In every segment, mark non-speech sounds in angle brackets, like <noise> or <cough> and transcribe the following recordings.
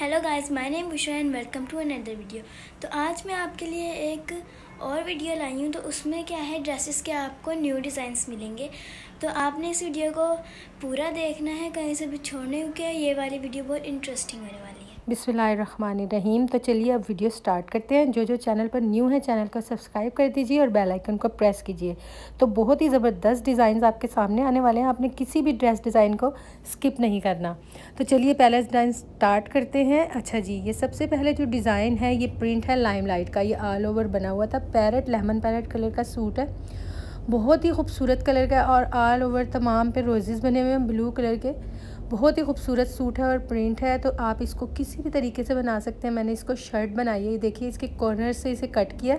hello guys my name विशो and welcome to another video तो आज मैं आपके लिए एक और वीडियो लाई हूँ तो उसमें क्या है ड्रेसेस के आपको न्यू डिज़ाइंस मिलेंगे तो आपने इस वीडियो को पूरा देखना है कहीं से भी छोड़ने क्योंकि ये वाली वीडियो बहुत इंटरेस्टिंग होने वाली बिसमीम तो चलिए अब वीडियो स्टार्ट करते हैं जो जो चैनल पर न्यू है चैनल को सब्सक्राइब कर दीजिए और बेल आइकन को प्रेस कीजिए तो बहुत ही ज़बरदस्त डिज़ाइन आपके सामने आने वाले हैं आपने किसी भी ड्रेस डिज़ाइन को स्किप नहीं करना तो चलिए पहले डिज़ाइन स्टार्ट करते हैं अच्छा जी ये सबसे पहले जो डिज़ाइन है ये प्रिंट है लाइट का ये ऑल ओवर बना हुआ था पैरट लेमन पैरट कलर का सूट है बहुत ही खूबसूरत कलर का और ऑल ओवर तमाम पे रोजेज़ बने हुए हैं ब्लू कलर के बहुत ही खूबसूरत सूट है और प्रिंट है तो आप इसको किसी भी तरीके से बना सकते हैं मैंने इसको शर्ट बनाई है देखिए इसके कॉर्नर से इसे कट किया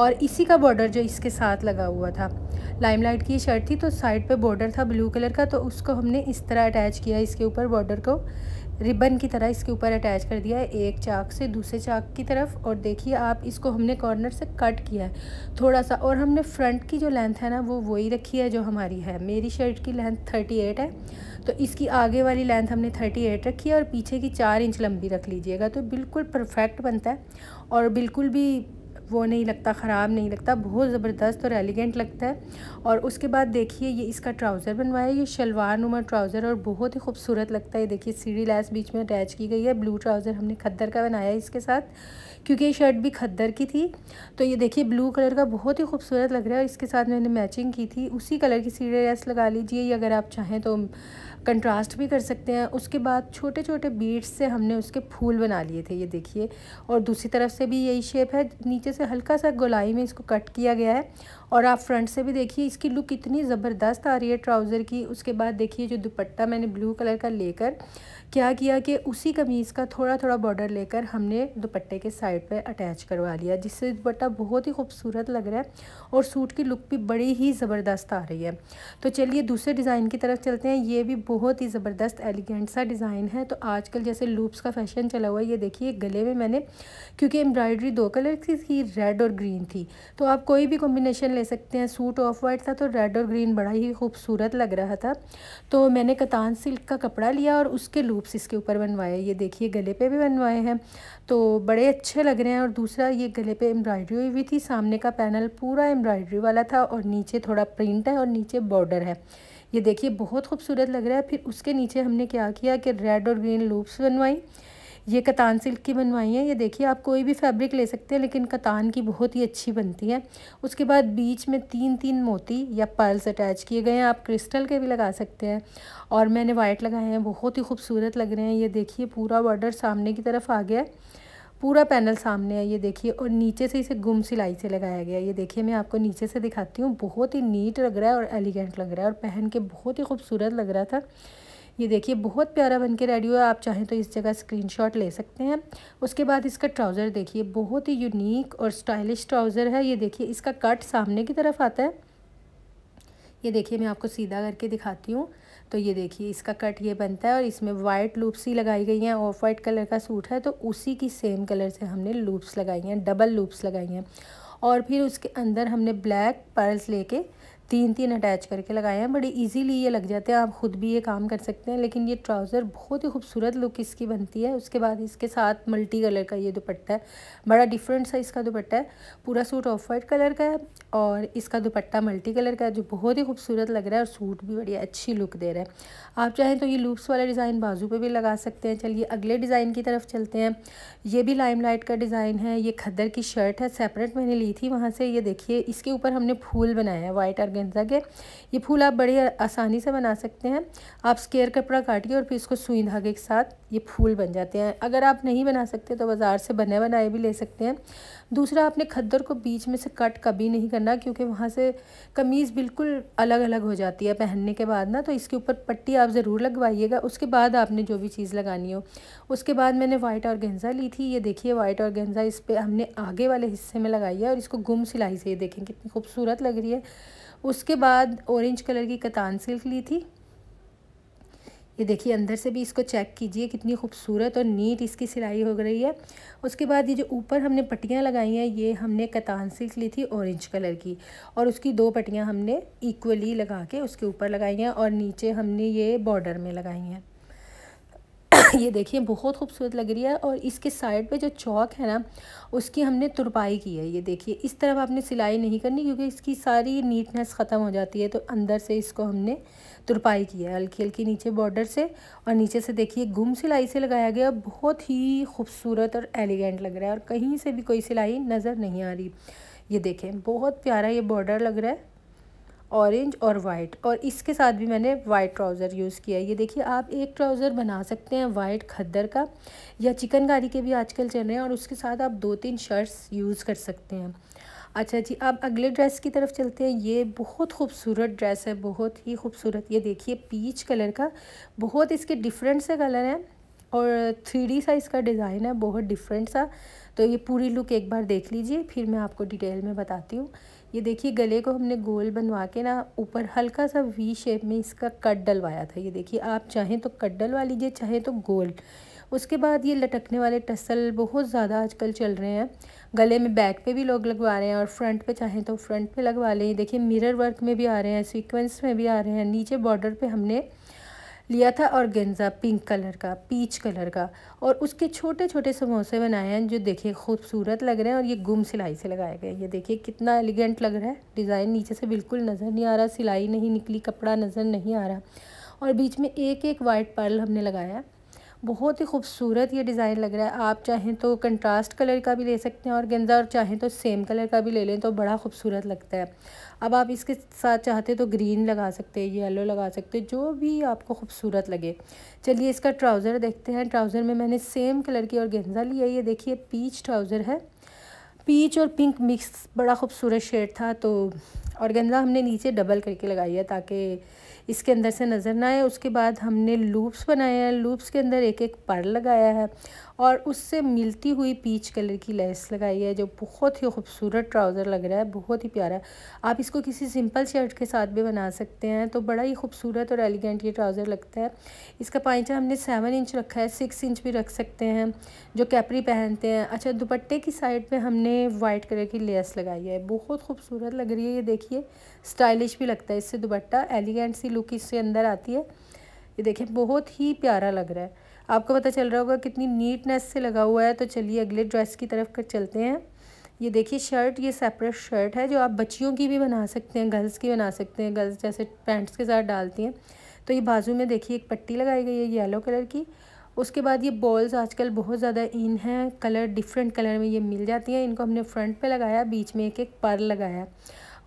और इसी का बॉर्डर जो इसके साथ लगा हुआ था लाइमलाइट की शर्ट थी तो साइड पे बॉर्डर था ब्लू कलर का तो उसको हमने इस तरह अटैच किया इसके ऊपर बॉर्डर को रिबन की तरह इसके ऊपर अटैच कर दिया है एक चाक से दूसरे चाक की तरफ और देखिए आप इसको हमने कॉर्नर से कट किया है थोड़ा सा और हमने फ्रंट की जो लेंथ है ना वो वही रखी है जो हमारी है मेरी शर्ट की लेंथ थर्टी एट है तो इसकी आगे वाली लेंथ हमने थर्टी एट रखी है और पीछे की चार इंच लंबी रख लीजिएगा तो बिल्कुल परफेक्ट बनता है और बिल्कुल भी वो नहीं लगता ख़राब नहीं लगता बहुत ज़बरदस्त और एलिगेंट लगता है और उसके बाद देखिए ये इसका ट्राउज़र बनवाया ये शलवार नुमा ट्राउज़र और बहुत ही खूबसूरत लगता है ये देखिए सीढ़ी लैस बीच में अटैच की गई है ब्लू ट्राउज़र हमने खद्दर का बनाया है इसके साथ क्योंकि ये शर्ट भी खद्दर की थी तो ये देखिए ब्लू कलर का बहुत ही खूबसूरत लग रहा है और इसके साथ मैंने मैचिंग की थी उसी कलर की सीढ़ी लैस लगा लीजिए या अगर आप चाहें तो कंट्रास्ट भी कर सकते हैं उसके बाद छोटे छोटे बीट्स से हमने उसके फूल बना लिए थे ये देखिए और दूसरी तरफ से भी यही शेप है नीचे से हल्का सा गोलाई में इसको कट किया गया है और आप फ्रंट से भी देखिए इसकी लुक इतनी ज़बरदस्त आ रही है ट्राउज़र की उसके बाद देखिए जो दुपट्टा मैंने ब्लू कलर का लेकर क्या किया कि उसी कमीज़ का थोड़ा थोड़ा बॉर्डर लेकर हमने दुपट्टे के साइड पर अटैच करवा लिया जिससे दुपट्टा बहुत ही खूबसूरत लग रहा है और सूट की लुक भी बड़ी ही ज़बरदस्त आ रही है तो चलिए दूसरे डिज़ाइन की तरफ चलते हैं ये भी बहुत ही ज़बरदस्त एलिगेंट सा डिज़ाइन है तो आजकल जैसे लूप्स का फैशन चला हुआ है ये देखिए गले में मैंने क्योंकि एम्ब्रॉयडरी दो कलर की थी रेड और ग्रीन थी तो आप कोई भी कॉम्बिनेशन ले सकते हैं सूट ऑफ वाइट था तो रेड और ग्रीन बड़ा ही खूबसूरत लग रहा था तो मैंने कतान सिल्क का कपड़ा लिया और उसके लूप्स इसके ऊपर बनवाए ये देखिए गले पे भी बनवाए हैं तो बड़े अच्छे लग रहे हैं और दूसरा ये गले पे एम्ब्रॉयडरी हुई हुई थी सामने का पैनल पूरा एम्ब्रॉयडरी वाला था और नीचे थोड़ा प्रिंट है और नीचे बॉर्डर है ये देखिए बहुत खूबसूरत लग रहा है फिर उसके नीचे हमने क्या किया कि रेड और ग्रीन लूप्स बनवाई ये कतान सिल्क की बनवाई है ये देखिए आप कोई भी फैब्रिक ले सकते हैं लेकिन कतान की बहुत ही अच्छी बनती है उसके बाद बीच में तीन तीन मोती या पर्ल्स अटैच किए गए हैं आप क्रिस्टल के भी लगा सकते हैं और मैंने वाइट लगाए हैं बहुत ही खूबसूरत लग रहे हैं ये देखिए पूरा बॉर्डर सामने की तरफ आ गया है पूरा पैनल सामने है ये देखिए और नीचे से इसे गुम सिलाई से लगाया गया ये देखिए मैं आपको नीचे से दिखाती हूँ बहुत ही नीट लग रहा है और एलिगेंट लग रहा है और पहन के बहुत ही खूबसूरत लग रहा था ये देखिए बहुत प्यारा बन के रेडी हुआ आप चाहें तो इस जगह स्क्रीनशॉट ले सकते हैं उसके बाद इसका ट्राउज़र देखिए बहुत ही यूनिक और स्टाइलिश ट्राउज़र है ये देखिए इसका कट सामने की तरफ आता है ये देखिए मैं आपको सीधा करके दिखाती हूँ तो ये देखिए इसका कट ये बनता है और इसमें वाइट लूप्स ही लगाई गई हैं ऑफ वाइट कलर का सूट है तो उसी की सेम कलर से हमने लूप्स लगाई हैं डबल लूप्स लगाई हैं और फिर उसके अंदर हमने ब्लैक पर्ल्स लेके तीन तीन अटैच करके लगाए हैं बड़े इजीली ये लग जाते हैं आप ख़ुद भी ये काम कर सकते हैं लेकिन ये ट्राउज़र बहुत ही खूबसूरत लुक इसकी बनती है उसके बाद इसके साथ मल्टी कलर का ये दुपट्टा है बड़ा डिफरेंट सा इसका दुपट्टा है पूरा सूट ऑफ वाइट कलर का है और इसका दुपट्टा मल्टी कलर का है जो बहुत ही खूबसूरत लग रहा है और सूट भी बढ़िया अच्छी लुक दे रहा है आप चाहें तो ये लूप्स वाला डिज़ाइन बाजू पर भी लगा सकते हैं चलिए अगले डिज़ाइन की तरफ चलते हैं ये भी लाइम का डिज़ाइन है ये खद्दर की शर्ट है सेपरेट मैंने ली थी वहाँ से ये देखिए इसके ऊपर हमने फूल बनाया है वाइट और ऑर्गेंजा के ये फूल आप बड़ी आसानी से बना सकते हैं आप स्केयर कपड़ा काटिए और फिर इसको सुई धागे के साथ ये फूल बन जाते हैं अगर आप नहीं बना सकते तो बाज़ार से बने बनाए भी ले सकते हैं दूसरा आपने खद्दर को बीच में से कट कभी नहीं करना क्योंकि वहाँ से कमीज़ बिल्कुल अलग अलग हो जाती है पहनने के बाद ना तो इसके ऊपर पट्टी आप ज़रूर लगवाइएगा उसके बाद आपने जो भी चीज़ लगानी हो उसके बाद मैंने वाइट और गेंजा ली थी ये देखिए वाइट और गेंजा इस पर हमने आगे वाले हिस्से में लगाई है और इसको गुम सिलाई से ये देखें कितनी खूबसूरत लग रही है उसके बाद ऑरेंज कलर की कतान सिल्क ली थी ये देखिए अंदर से भी इसको चेक कीजिए कितनी खूबसूरत और नीट इसकी सिलाई हो रही है उसके बाद ये जो ऊपर हमने पट्टियाँ लगाई हैं ये हमने कतान सिल्क ली थी ऑरेंज कलर की और उसकी दो पट्टियाँ हमने इक्वली लगा के उसके ऊपर लगाई हैं और नीचे हमने ये बॉर्डर में लगाई हैं ये देखिए बहुत खूबसूरत लग रही है और इसके साइड पे जो चौक है ना उसकी हमने तुरपाई की है ये देखिए इस तरफ आपने सिलाई नहीं करनी क्योंकि इसकी सारी नीटनेस ख़त्म हो जाती है तो अंदर से इसको हमने तुरपाई की है हल्की हल्की नीचे बॉर्डर से और नीचे से देखिए गुम सिलाई से लगाया गया बहुत ही खूबसूरत और एलिगेंट लग रहा है और कहीं से भी कोई सिलाई नज़र नहीं आ रही ये देखें बहुत प्यारा ये बॉर्डर लग रहा है ऑरेंज और वाइट और इसके साथ भी मैंने वाइट ट्राउज़र यूज़ किया ये देखिए आप एक ट्राउज़र बना सकते हैं वाइट खद्दर का या चिकनकारी के भी आजकल चल रहे हैं और उसके साथ आप दो तीन शर्ट्स यूज़ कर सकते हैं अच्छा जी अब अगले ड्रेस की तरफ चलते हैं ये बहुत खूबसूरत ड्रेस है बहुत ही खूबसूरत ये देखिए पीच कलर का बहुत इसके डिफरेंट से कलर हैं और थ्री सा इसका डिज़ाइन है बहुत डिफरेंट सा तो ये पूरी लुक एक बार देख लीजिए फिर मैं आपको डिटेल में बताती हूँ ये देखिए गले को हमने गोल बनवा के ना ऊपर हल्का सा वी शेप में इसका कट डलवाया था ये देखिए आप चाहें तो कट डलवा लीजिए चाहें तो गोल उसके बाद ये लटकने वाले टसल बहुत ज़्यादा आजकल चल रहे हैं गले में बैक पे भी लोग लगवा रहे हैं और फ्रंट पे चाहें तो फ्रंट पे लगवा लें देखिए मिरर वर्क में भी आ रहे हैं सीक्वेंस में भी आ रहे हैं नीचे बॉर्डर पे हमने लिया था और गेंजा पिंक कलर का पीच कलर का और उसके छोटे छोटे समोसे बनाए हैं जो देखिए खूबसूरत लग रहे हैं और ये गुम सिलाई से लगाए गए ये देखिए कितना एलिगेंट लग रहा है डिज़ाइन नीचे से बिल्कुल नज़र नहीं आ रहा सिलाई नहीं निकली कपड़ा नज़र नहीं आ रहा और बीच में एक एक वाइट पर्ल हमने लगाया है बहुत ही खूबसूरत ये डिज़ाइन लग रहा है आप चाहें तो कंट्रास्ट कलर का भी ले सकते हैं और गेंदा और चाहें तो सेम कलर का भी ले लें तो बड़ा खूबसूरत लगता है अब आप इसके साथ चाहते तो ग्रीन लगा सकते हैं येलो लगा सकते हैं जो भी आपको खूबसूरत लगे चलिए इसका ट्राउज़र देखते हैं ट्राउज़र में मैंने सेम कलर की और गेंदा लिया ये देखिए पीच ट्राउज़र है पीच और पिंक मिक्स बड़ा खूबसूरत शेड था तो और गेंदा हमने नीचे डबल करके लगाई है ताकि इसके अंदर से नज़र ना आए उसके बाद हमने लूप्स बनाए हैं लूप्स के अंदर एक एक पर लगाया है और उससे मिलती हुई पीच कलर की लेस लगाई है जो बहुत ही खूबसूरत ट्राउज़र लग रहा है बहुत ही प्यारा है आप इसको किसी सिंपल शर्ट के साथ भी बना सकते हैं तो बड़ा ही खूबसूरत और एलिगेंट ये ट्राउज़र लगता है इसका पाइचा हमने सेवन इंच रखा है सिक्स इंच भी रख सकते हैं जो कैपरी पहनते हैं अच्छा दुपट्टे की साइड पर हमने वाइट कलर की लेस लगाई है बहुत खूबसूरत लग रही है ये देखिए स्टाइलिश भी लगता है इससे दुपट्टा एलिगेंट सी लुक इससे अंदर आती है ये देखें बहुत ही प्यारा लग रहा है आपको पता चल रहा होगा कितनी नीटनेस से लगा हुआ है तो चलिए अगले ड्रेस की तरफ कर चलते हैं ये देखिए शर्ट ये सेपरेट शर्ट है जो आप बच्चियों की भी बना सकते हैं गर्ल्स की बना सकते हैं गर्ल्स जैसे पैंट्स के साथ डालती हैं तो ये बाजू में देखिए एक पट्टी लगाई गई है येलो कलर की उसके बाद ये बॉल्स आजकल बहुत ज़्यादा इन हैं कलर डिफरेंट कलर में ये मिल जाती हैं इनको हमने फ्रंट पे लगाया बीच में एक एक पर लगाया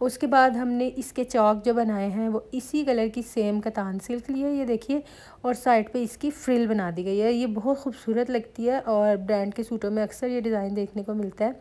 उसके बाद हमने इसके चौक जो बनाए हैं वो इसी कलर की सेम कतान सिल्क लिया है ये देखिए और साइड पे इसकी फ्रिल बना दी गई है ये बहुत खूबसूरत लगती है और ब्रांड के सूटों में अक्सर ये डिज़ाइन देखने को मिलता है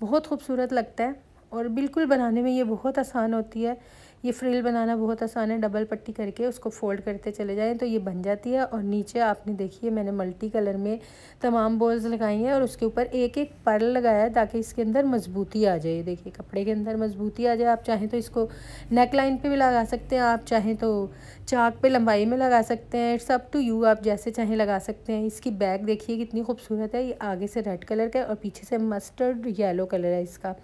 बहुत खूबसूरत लगता है और बिल्कुल बनाने में ये बहुत आसान होती है ये फ्रिल बनाना बहुत आसान है डबल पट्टी करके उसको फोल्ड करते चले जाएँ तो ये बन जाती है और नीचे आपने देखिए मैंने मल्टी कलर में तमाम बॉल्स लगाई हैं और उसके ऊपर एक एक पर्ल लगाया है ताकि इसके अंदर मजबूती आ जाए देखिए कपड़े के अंदर मजबूती आ जाए आप चाहें तो इसको नेक लाइन पर भी लगा सकते हैं आप चाहें तो चाक पर लंबाई में लगा सकते हैं इट्स अप टू यू आप जैसे चाहें लगा सकते हैं इसकी बैग देखिए कितनी खूबसूरत है ये आगे से रेड कलर का है और पीछे से मस्टर्ड येलो कलर है इसका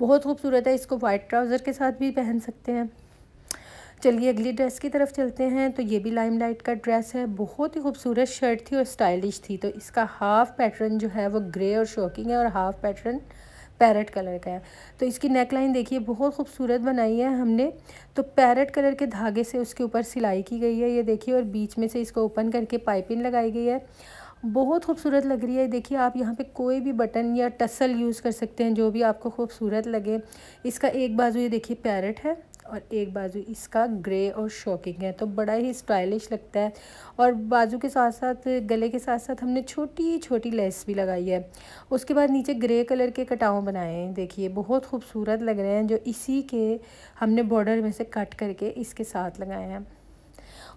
बहुत खूबसूरत है इसको वाइट ट्राउज़र के साथ भी पहन सकते हैं चलिए अगली ड्रेस की तरफ चलते हैं तो ये भी लाइम लाइट का ड्रेस है बहुत ही खूबसूरत शर्ट थी और स्टाइलिश थी तो इसका हाफ़ पैटर्न जो है वो ग्रे और शॉकिंग है और हाफ़ पैटर्न पैरट कलर का है तो इसकी नेक लाइन देखिए बहुत खूबसूरत बनाई है हमने तो पैरट कलर के धागे से उसके ऊपर सिलाई की गई है ये देखिए और बीच में से इसको ओपन करके पाइपिंग लगाई गई है बहुत खूबसूरत लग रही है देखिए आप यहाँ पे कोई भी बटन या टसल यूज़ कर सकते हैं जो भी आपको खूबसूरत लगे इसका एक बाजू ये देखिए पैरट है और एक बाजू इसका ग्रे और शॉकिंग है तो बड़ा ही स्टाइलिश लगता है और बाजू के साथ साथ गले के साथ साथ हमने छोटी छोटी लेस भी लगाई है उसके बाद नीचे ग्रे कलर के कटाव बनाए हैं देखिए बहुत खूबसूरत लग रहे हैं जो इसी के हमने बॉर्डर में से कट करके इसके साथ लगाए हैं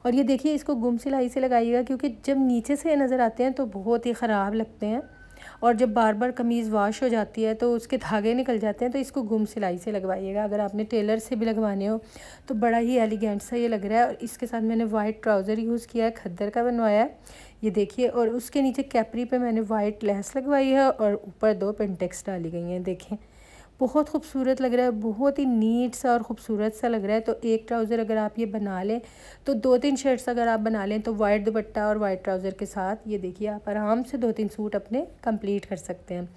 और ये देखिए इसको गुम सिलाई से लगाइएगा क्योंकि जब नीचे से नज़र आते हैं तो बहुत ही ख़राब लगते हैं और जब बार बार कमीज़ वाश हो जाती है तो उसके धागे निकल जाते हैं तो इसको गुम सिलाई से लगवाइएगा अगर आपने टेलर से भी लगवाने हो तो बड़ा ही एलिगेंट सा ये लग रहा है और इसके साथ मैंने वाइट ट्राउज़र यूज़ किया है खद्दर का बनवाया है ये देखिए और उसके नीचे कैपरी पे मैंने वाइट लेस लगवाई है और ऊपर दो पेंटेक्स डाली गई हैं देखें बहुत खूबसूरत लग रहा है बहुत ही नीट सा और ख़ूबसूरत सा लग रहा है तो एक ट्राउज़र अगर आप ये बना लें तो दो तीन शर्ट्स अगर आप बना लें तो वाइट दुपट्टा और वाइट ट्राउज़र के साथ ये देखिए आप आराम से दो तीन सूट अपने कंप्लीट कर सकते हैं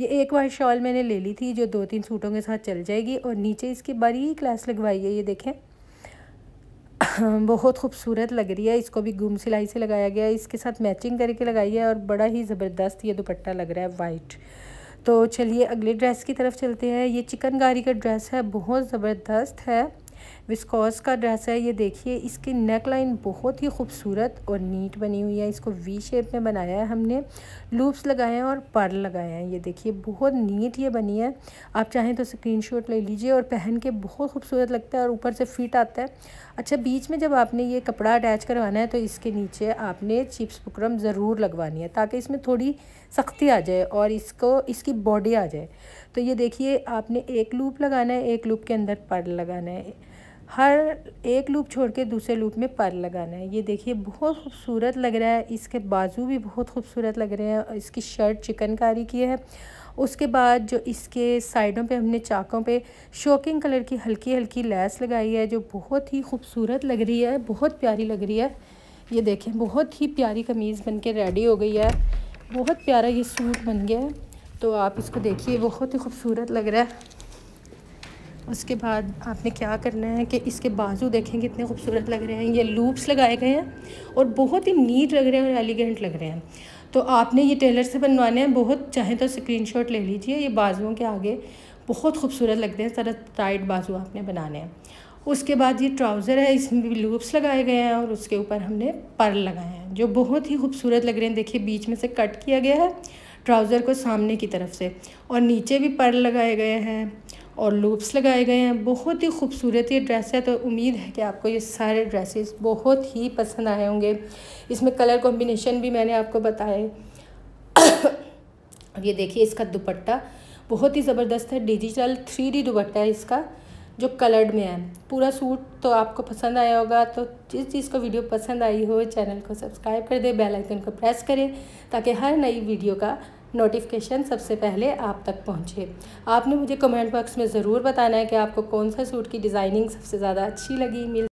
ये एक वाइट शॉल मैंने ले ली थी जो दो तीन सूटों के साथ चल जाएगी और नीचे इसकी बड़ी क्लास लगवाई है ये देखें <coughs> बहुत खूबसूरत लग रही है इसको भी गुम सिलाई से लगाया गया है इसके साथ मैचिंग करके लगाई है और बड़ा ही ज़बरदस्त ये दुपट्टा लग रहा है वाइट तो चलिए अगले ड्रेस की तरफ चलते हैं ये चिकनकारी का ड्रेस है बहुत ज़बरदस्त है विस्कॉस का ड्रेस है ये देखिए इसकी नेक लाइन बहुत ही खूबसूरत और नीट बनी हुई है इसको वी शेप में बनाया है हमने लूप्स लगाए हैं और पर्ल लगाए हैं ये देखिए बहुत नीट ये बनी है आप चाहें तो स्क्रीन ले लीजिए और पहन के बहुत खूबसूरत लगता है और ऊपर से फिट आता है अच्छा बीच में जब आपने ये कपड़ा अटैच करवाना है तो इसके नीचे आपने चिप्स बुकरम ज़रूर लगवानी है ताकि इसमें थोड़ी सख्ती आ जाए और इसको इसकी बॉडी आ जाए तो ये देखिए आपने एक लूप लगाना है एक लूप के अंदर पर्ल लगाना है हर एक लूप छोड़ के दूसरे लूप में पर लगाना है ये देखिए बहुत खूबसूरत लग रहा है इसके बाजू भी बहुत खूबसूरत लग रहे हैं इसकी शर्ट चिकनकारी की है उसके बाद जो इसके साइडों पे हमने चाकों पे शोकिंग कलर की हल्की हल्की लैस लगाई है जो बहुत ही खूबसूरत लग रही है बहुत प्यारी लग रही है ये देखें बहुत ही प्यारी कमीज़ बन के रेडी हो गई है बहुत प्यारा ये सूट बन गया है तो आप इसको देखिए बहुत ही खूबसूरत लग रहा है उसके बाद आपने क्या करना है कि इसके बाजू देखें कितने खूबसूरत लग रहे हैं ये लूप्स लगाए गए हैं और बहुत ही नीट लग रहे हैं और एलिगेंट लग रहे हैं तो आपने ये टेलर से बनवाने हैं बहुत चाहे तो स्क्रीनशॉट ले लीजिए ये बाजुओं के आगे बहुत खूबसूरत लगते हैं सारा टाइट बाजू आपने बनाने हैं उसके बाद ये ट्राउज़र है इसमें भी लूप्स लगाए गए हैं और उसके ऊपर हमने पर लगाए हैं जो बहुत ही खूबसूरत लग रहे हैं देखिए बीच में से कट किया गया है ट्राउज़र को सामने की तरफ से और नीचे भी पर लगाए गए हैं और लूप्स लगाए गए हैं बहुत ही खूबसूरत ये ड्रेस है तो उम्मीद है कि आपको ये सारे ड्रेसेस बहुत ही पसंद आए होंगे इसमें कलर कॉम्बिनेशन भी मैंने आपको बताए अब <coughs> ये देखिए इसका दुपट्टा बहुत ही ज़बरदस्त है डिजिटल थ्री डी दुपट्टा है इसका जो कलर्ड में है पूरा सूट तो आपको पसंद आया होगा तो जिस चीज़ को वीडियो पसंद आई हो चैनल को सब्सक्राइब कर दें बेल आइकन को प्रेस करें ताकि हर नई वीडियो का नोटिफिकेशन सबसे पहले आप तक पहुँचे आपने मुझे कमेंट बॉक्स में ज़रूर बताना है कि आपको कौन सा सूट की डिज़ाइनिंग सबसे ज़्यादा अच्छी लगी मिल